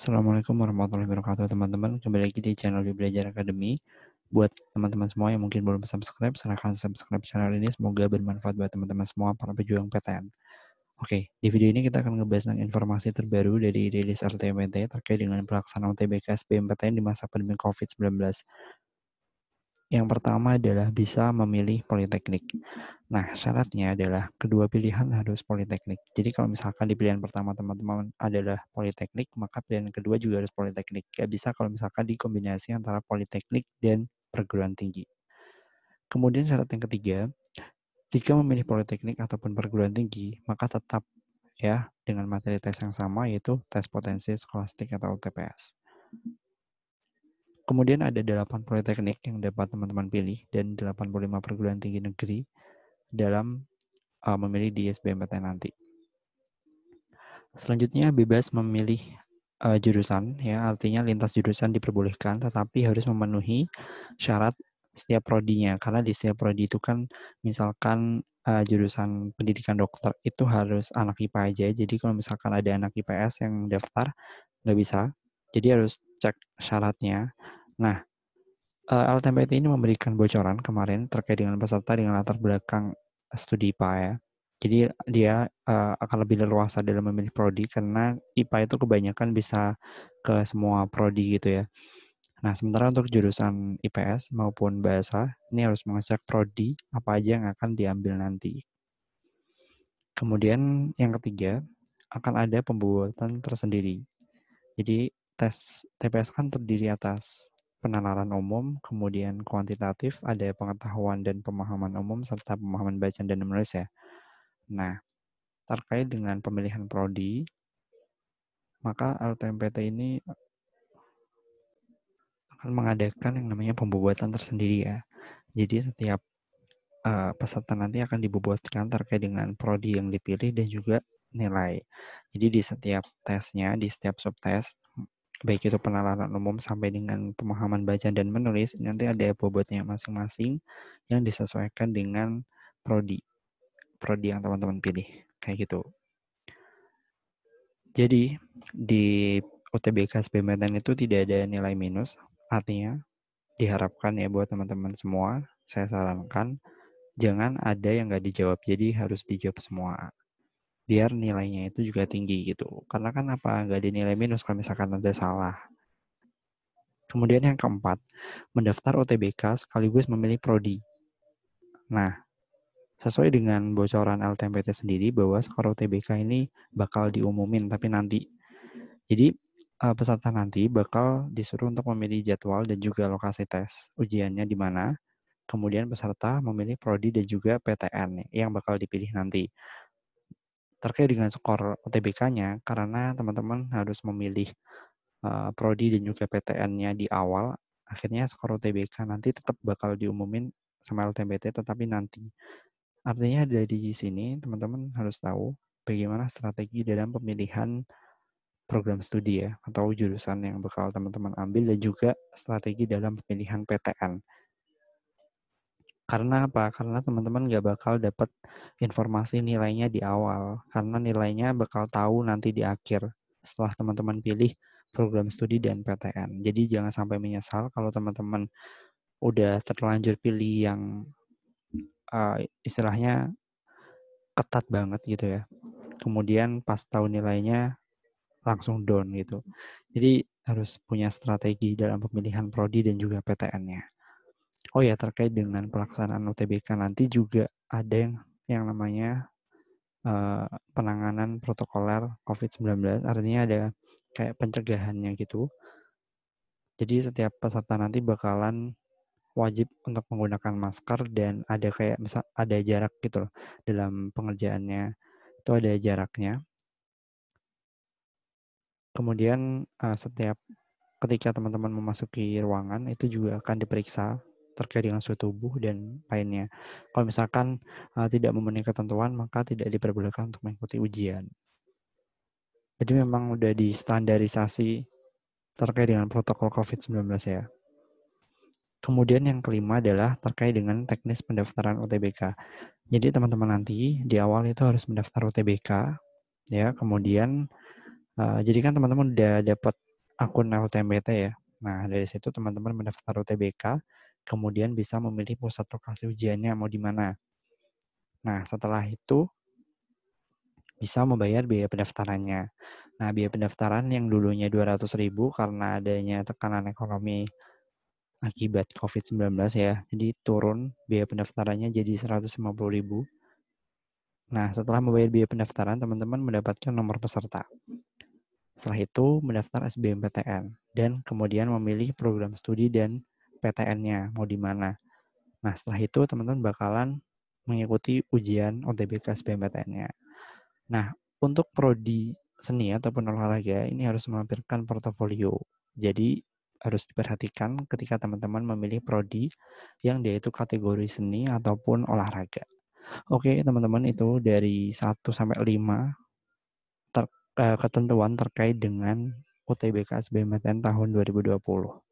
Assalamualaikum warahmatullahi wabarakatuh teman-teman. Kembali lagi di channel Di Belajar Akademi Buat teman-teman semua yang mungkin belum subscribe, silahkan subscribe channel ini. Semoga bermanfaat buat teman-teman semua para pejuang PTN. Oke, di video ini kita akan ngebahas tentang informasi terbaru dari rilis RTMT terkait dengan pelaksanaan UTBK SBMPTN di masa pandemi COVID-19. Yang pertama adalah bisa memilih politeknik. Nah, syaratnya adalah kedua pilihan harus politeknik. Jadi kalau misalkan di pilihan pertama teman-teman adalah politeknik, maka pilihan kedua juga harus politeknik. Gak bisa kalau misalkan dikombinasi antara politeknik dan perguruan tinggi. Kemudian syarat yang ketiga, jika memilih politeknik ataupun perguruan tinggi, maka tetap ya dengan materi tes yang sama yaitu tes potensi skolastik atau TPS. Kemudian ada 8 politeknik yang dapat teman-teman pilih dan 85 perguruan tinggi negeri dalam uh, memilih di SBMPTN nanti. Selanjutnya bebas memilih uh, jurusan ya, artinya lintas jurusan diperbolehkan tetapi harus memenuhi syarat setiap prodinya karena di setiap prodi itu kan misalkan uh, jurusan pendidikan dokter itu harus anak IPA aja. Jadi kalau misalkan ada anak IPS yang daftar nggak bisa. Jadi harus cek syaratnya. Nah, uh, eh, LTMPT ini memberikan bocoran kemarin terkait dengan peserta dengan latar belakang studi IPA ya. Jadi dia uh, akan lebih leluasa dalam memilih prodi karena IPA itu kebanyakan bisa ke semua prodi gitu ya. Nah, sementara untuk jurusan IPS maupun bahasa, ini harus mengecek prodi apa aja yang akan diambil nanti. Kemudian yang ketiga, akan ada pembuatan tersendiri. Jadi, tes TPS kan terdiri atas penalaran umum, kemudian kuantitatif ada pengetahuan dan pemahaman umum serta pemahaman bacaan dan menulis ya. Nah, terkait dengan pemilihan prodi, maka LTMPT ini akan mengadakan yang namanya pembuatan tersendiri ya. Jadi setiap uh, peserta nanti akan dibuatkan terkait dengan prodi yang dipilih dan juga nilai. Jadi di setiap tesnya, di setiap subtes baik itu penalaran umum sampai dengan pemahaman baca dan menulis nanti ada bobotnya masing-masing yang disesuaikan dengan prodi prodi yang teman-teman pilih kayak gitu jadi di UTBK SBMPTN itu tidak ada nilai minus artinya diharapkan ya buat teman-teman semua saya sarankan jangan ada yang nggak dijawab jadi harus dijawab semua biar nilainya itu juga tinggi gitu. Karena kan apa nggak dinilai minus kalau misalkan ada salah. Kemudian yang keempat, mendaftar OTBK sekaligus memilih prodi. Nah, sesuai dengan bocoran LTMPT sendiri bahwa skor OTBK ini bakal diumumin tapi nanti. Jadi e, peserta nanti bakal disuruh untuk memilih jadwal dan juga lokasi tes ujiannya di mana. Kemudian peserta memilih prodi dan juga PTN yang bakal dipilih nanti terkait dengan skor UTBK-nya karena teman-teman harus memilih uh, prodi dan juga PTN-nya di awal. Akhirnya skor UTBK nanti tetap bakal diumumin sama LTBT tetapi nanti. Artinya dari sini teman-teman harus tahu bagaimana strategi dalam pemilihan program studi ya atau jurusan yang bakal teman-teman ambil dan juga strategi dalam pemilihan PTN. Karena apa? Karena teman-teman nggak bakal dapat informasi nilainya di awal, karena nilainya bakal tahu nanti di akhir setelah teman-teman pilih program studi dan PTN. Jadi jangan sampai menyesal kalau teman-teman udah terlanjur pilih yang uh, istilahnya ketat banget gitu ya. Kemudian pas tahu nilainya langsung down gitu. Jadi harus punya strategi dalam pemilihan prodi dan juga PTN-nya. Oh ya terkait dengan pelaksanaan UTBK nanti juga ada yang yang namanya uh, penanganan protokoler COVID-19. Artinya ada kayak pencegahannya gitu. Jadi setiap peserta nanti bakalan wajib untuk menggunakan masker dan ada kayak misal ada jarak gitu loh dalam pengerjaannya itu ada jaraknya. Kemudian eh, setiap ketika teman-teman memasuki ruangan itu juga akan diperiksa terkait dengan suhu tubuh dan lainnya. Kalau misalkan uh, tidak memenuhi ketentuan, maka tidak diperbolehkan untuk mengikuti ujian. Jadi memang sudah distandarisasi terkait dengan protokol COVID-19 ya. Kemudian yang kelima adalah terkait dengan teknis pendaftaran UTBK. Jadi teman-teman nanti di awal itu harus mendaftar UTBK, ya. Kemudian uh, jadi kan teman-teman udah dapat akun LTMBT ya. Nah dari situ teman-teman mendaftar UTBK, kemudian bisa memilih pusat lokasi ujiannya mau di mana. Nah, setelah itu bisa membayar biaya pendaftarannya. Nah, biaya pendaftaran yang dulunya 200.000 karena adanya tekanan ekonomi akibat COVID-19 ya. Jadi turun biaya pendaftarannya jadi 150.000. Nah, setelah membayar biaya pendaftaran, teman-teman mendapatkan nomor peserta. Setelah itu mendaftar SBMPTN dan kemudian memilih program studi dan PTN-nya mau di mana. Nah, setelah itu teman-teman bakalan mengikuti ujian OTBK SBMPTN-nya. Nah, untuk prodi seni ataupun olahraga ini harus melampirkan portofolio. Jadi harus diperhatikan ketika teman-teman memilih prodi yang dia itu kategori seni ataupun olahraga. Oke, teman-teman itu dari 1 sampai 5 ter, eh, ketentuan terkait dengan UTBK SBMPTN tahun 2020.